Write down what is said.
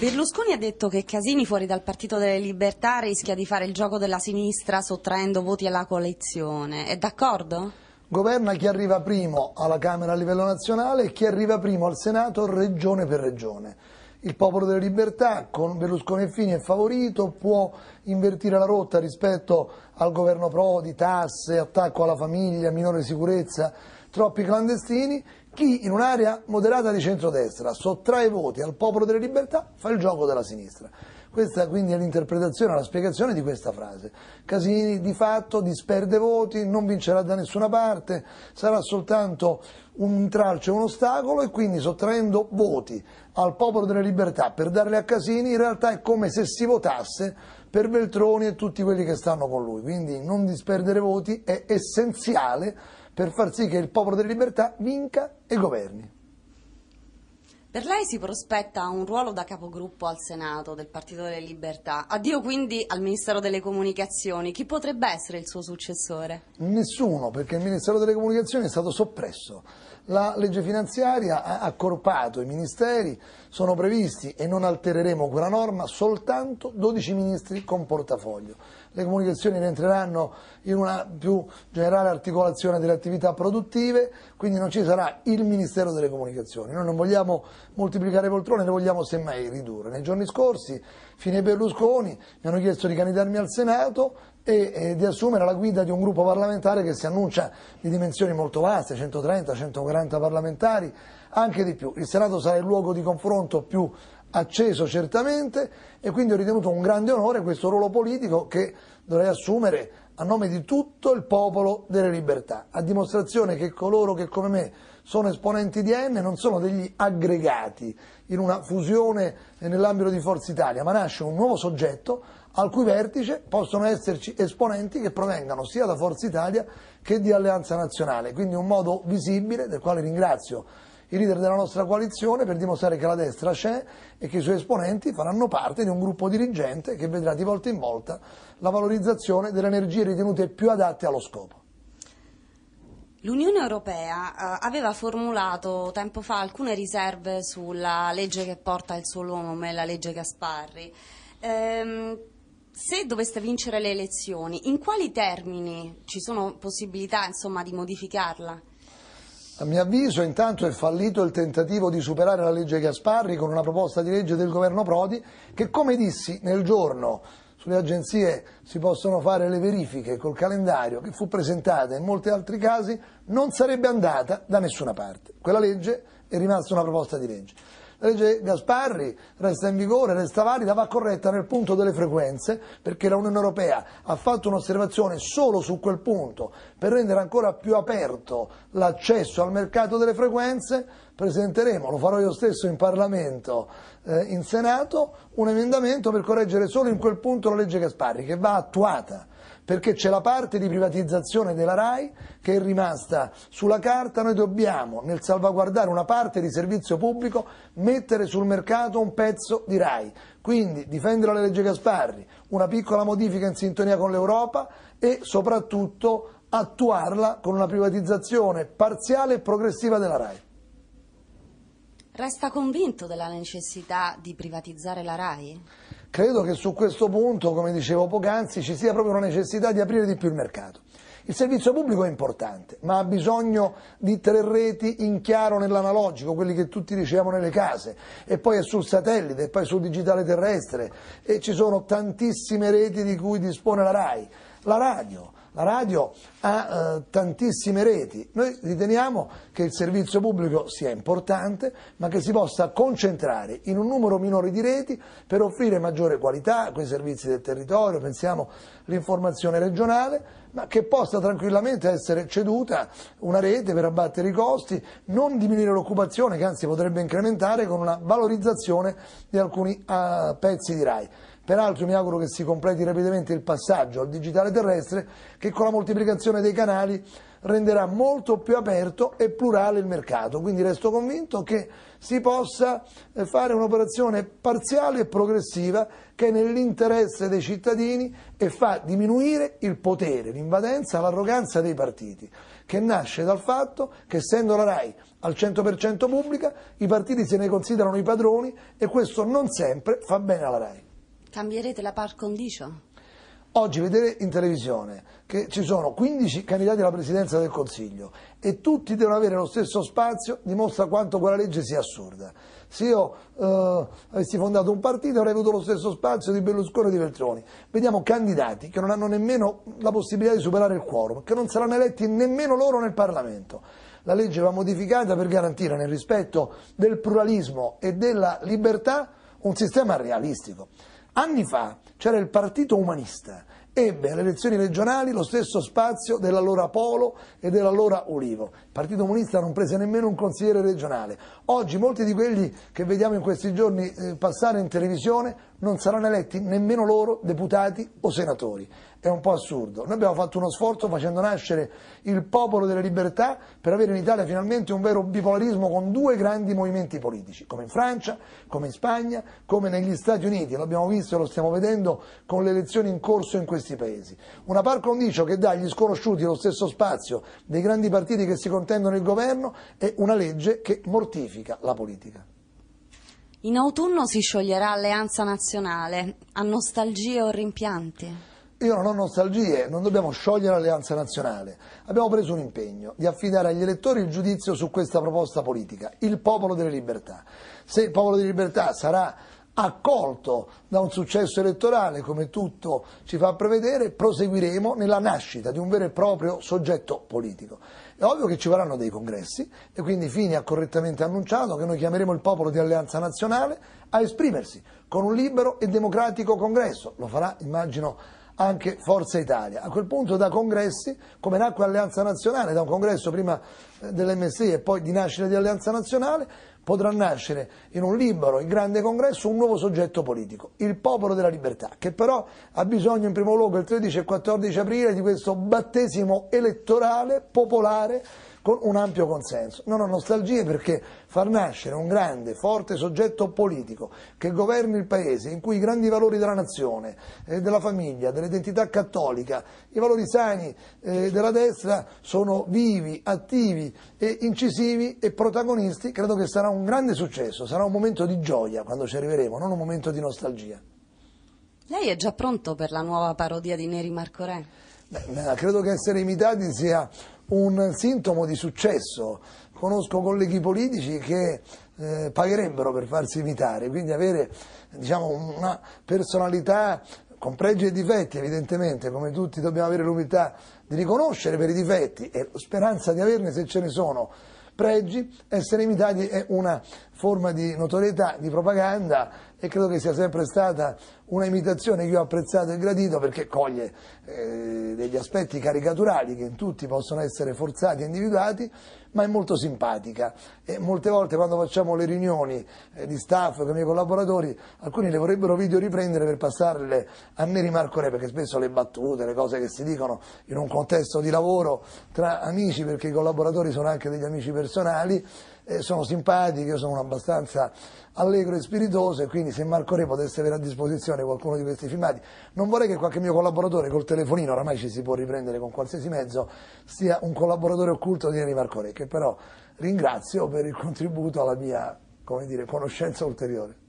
Berlusconi ha detto che Casini fuori dal Partito delle Libertà rischia di fare il gioco della sinistra sottraendo voti alla coalizione. È d'accordo? Governa chi arriva primo alla Camera a livello nazionale e chi arriva primo al Senato regione per regione. Il Popolo delle Libertà con Berlusconi e Fini è favorito, può invertire la rotta rispetto al governo Prodi, tasse, attacco alla famiglia, minore sicurezza, troppi clandestini chi in un'area moderata di centrodestra sottrae voti al popolo delle libertà fa il gioco della sinistra. Questa quindi è l'interpretazione, la spiegazione di questa frase. Casini di fatto disperde voti, non vincerà da nessuna parte, sarà soltanto un intralcio, un ostacolo e quindi sottraendo voti al popolo delle libertà per darle a Casini in realtà è come se si votasse per Veltroni e tutti quelli che stanno con lui. Quindi non disperdere voti è essenziale per far sì che il popolo delle libertà vinca e governi. Per lei si prospetta un ruolo da capogruppo al Senato del Partito delle Libertà. Addio quindi al Ministero delle Comunicazioni. Chi potrebbe essere il suo successore? Nessuno, perché il Ministero delle Comunicazioni è stato soppresso. La legge finanziaria ha accorpato i ministeri, sono previsti e non altereremo quella norma soltanto 12 ministri con portafoglio. Le comunicazioni rientreranno in una più generale articolazione delle attività produttive, quindi non ci sarà il Ministero delle Comunicazioni. Noi non vogliamo moltiplicare poltrone, ne vogliamo semmai ridurre. Nei giorni scorsi, fine Berlusconi, mi hanno chiesto di candidarmi al Senato, e, di assumere la guida di un gruppo parlamentare che si annuncia di dimensioni molto vaste, 130, 140 40 parlamentari, anche di più. Il Senato sarà il luogo di confronto più acceso certamente e quindi ho ritenuto un grande onore questo ruolo politico che dovrei assumere a nome di tutto il popolo delle libertà, a dimostrazione che coloro che come me sono esponenti di N non sono degli aggregati in una fusione nell'ambito di Forza Italia, ma nasce un nuovo soggetto al cui vertice possono esserci esponenti che provengano sia da Forza Italia che di Alleanza Nazionale, quindi un modo visibile del quale ringrazio i leader della nostra coalizione per dimostrare che la destra c'è e che i suoi esponenti faranno parte di un gruppo dirigente che vedrà di volta in volta la valorizzazione delle energie ritenute più adatte allo scopo. L'Unione Europea eh, aveva formulato tempo fa alcune riserve sulla legge che porta il suo nome, la legge Gasparri. Ehm, se doveste vincere le elezioni, in quali termini ci sono possibilità insomma, di modificarla? A mio avviso intanto è fallito il tentativo di superare la legge Gasparri con una proposta di legge del governo Prodi che come dissi nel giorno sulle agenzie si possono fare le verifiche col calendario che fu presentata in molti altri casi non sarebbe andata da nessuna parte. Quella legge è rimasta una proposta di legge. La legge Gasparri resta in vigore, resta valida, va corretta nel punto delle frequenze perché l'Unione Europea ha fatto un'osservazione solo su quel punto per rendere ancora più aperto l'accesso al mercato delle frequenze presenteremo, lo farò io stesso in Parlamento, eh, in Senato, un emendamento per correggere solo in quel punto la legge Gasparri che va attuata perché c'è la parte di privatizzazione della RAI che è rimasta sulla carta, noi dobbiamo nel salvaguardare una parte di servizio pubblico mettere sul mercato un pezzo di RAI, quindi difendere la legge Gasparri, una piccola modifica in sintonia con l'Europa e soprattutto attuarla con una privatizzazione parziale e progressiva della RAI. Resta convinto della necessità di privatizzare la RAI? Credo che su questo punto, come dicevo poc'anzi, ci sia proprio una necessità di aprire di più il mercato. Il servizio pubblico è importante, ma ha bisogno di tre reti in chiaro nell'analogico, quelli che tutti riceviamo nelle case, e poi è sul satellite, e poi sul digitale terrestre, e ci sono tantissime reti di cui dispone la RAI. La radio, la radio ha eh, tantissime reti, noi riteniamo che il servizio pubblico sia importante ma che si possa concentrare in un numero minore di reti per offrire maggiore qualità a quei servizi del territorio, pensiamo all'informazione regionale, ma che possa tranquillamente essere ceduta una rete per abbattere i costi, non diminuire l'occupazione che anzi potrebbe incrementare con una valorizzazione di alcuni uh, pezzi di RAI. Peraltro mi auguro che si completi rapidamente il passaggio al digitale terrestre che con la moltiplicazione dei canali renderà molto più aperto e plurale il mercato. Quindi resto convinto che si possa eh, fare un'operazione parziale e progressiva che è nell'interesse dei cittadini e fa diminuire il potere, l'invadenza, l'arroganza dei partiti, che nasce dal fatto che essendo la RAI al 100% pubblica i partiti se ne considerano i padroni e questo non sempre fa bene alla RAI. Cambierete la par condicio? Oggi vedere in televisione che ci sono 15 candidati alla presidenza del Consiglio e tutti devono avere lo stesso spazio dimostra quanto quella legge sia assurda. Se io eh, avessi fondato un partito avrei avuto lo stesso spazio di Berlusconi e di Veltroni. Vediamo candidati che non hanno nemmeno la possibilità di superare il quorum, che non saranno eletti nemmeno loro nel Parlamento. La legge va modificata per garantire nel rispetto del pluralismo e della libertà un sistema realistico. Anni fa c'era il partito umanista, ebbe alle elezioni regionali lo stesso spazio dell'allora Polo e dell'allora Ulivo. Partito Comunista non prese nemmeno un consigliere regionale. Oggi molti di quelli che vediamo in questi giorni eh, passare in televisione non saranno eletti nemmeno loro deputati o senatori. È un po' assurdo. Noi abbiamo fatto uno sforzo facendo nascere il popolo delle libertà per avere in Italia finalmente un vero bipolarismo con due grandi movimenti politici, come in Francia, come in Spagna, come negli Stati Uniti. L'abbiamo visto e lo stiamo vedendo con le elezioni in corso in questi paesi. Una par condicio che dà agli sconosciuti lo stesso spazio dei grandi partiti che si contano mantengono il governo e una legge che mortifica la politica. In autunno si scioglierà Alleanza Nazionale, ha nostalgie o rimpianti? Io non ho nostalgie, non dobbiamo sciogliere l'alleanza nazionale. Abbiamo preso un impegno di affidare agli elettori il giudizio su questa proposta politica, il popolo delle libertà. Se il popolo delle libertà sarà accolto da un successo elettorale come tutto ci fa prevedere, proseguiremo nella nascita di un vero e proprio soggetto politico. È ovvio che ci vorranno dei congressi e quindi Fini ha correttamente annunciato che noi chiameremo il popolo di Alleanza Nazionale a esprimersi con un libero e democratico congresso, lo farà immagino anche Forza Italia. A quel punto da congressi, come nacque Alleanza Nazionale, da un congresso prima eh, dell'MSI e poi di nascita di Alleanza Nazionale, potrà nascere in un libero e grande congresso un nuovo soggetto politico, il popolo della libertà, che però ha bisogno in primo luogo il 13 e 14 aprile di questo battesimo elettorale popolare con un ampio consenso. Non ho nostalgie perché far nascere un grande, forte soggetto politico che governi il Paese, in cui i grandi valori della nazione, eh, della famiglia, dell'identità cattolica, i valori sani eh, della destra sono vivi, attivi, e incisivi e protagonisti, credo che sarà un grande successo, sarà un momento di gioia quando ci arriveremo, non un momento di nostalgia. Lei è già pronto per la nuova parodia di Neri Marco Re? Beh, credo che essere imitati sia un sintomo di successo. Conosco colleghi politici che eh, pagherebbero per farsi imitare, quindi avere diciamo, una personalità con pregi e difetti evidentemente, come tutti dobbiamo avere l'umiltà di riconoscere per i difetti e speranza di averne se ce ne sono pregi, essere imitati è una forma di notorietà, di propaganda e credo che sia sempre stata una imitazione che io ho apprezzato e gradito perché coglie eh, degli aspetti caricaturali che in tutti possono essere forzati e individuati, ma è molto simpatica e molte volte quando facciamo le riunioni eh, di staff con i miei collaboratori, alcuni le vorrebbero video riprendere per passarle a Neri Marco Re perché spesso le battute, le cose che si dicono in un contesto di lavoro tra amici perché i collaboratori sono anche degli amici personali sono simpatiche, io sono abbastanza allegro e spiritoso e quindi se Marco Re potesse avere a disposizione qualcuno di questi filmati, non vorrei che qualche mio collaboratore col telefonino, oramai ci si può riprendere con qualsiasi mezzo, sia un collaboratore occulto di Henry Marco Re, che però ringrazio per il contributo alla mia dire, conoscenza ulteriore.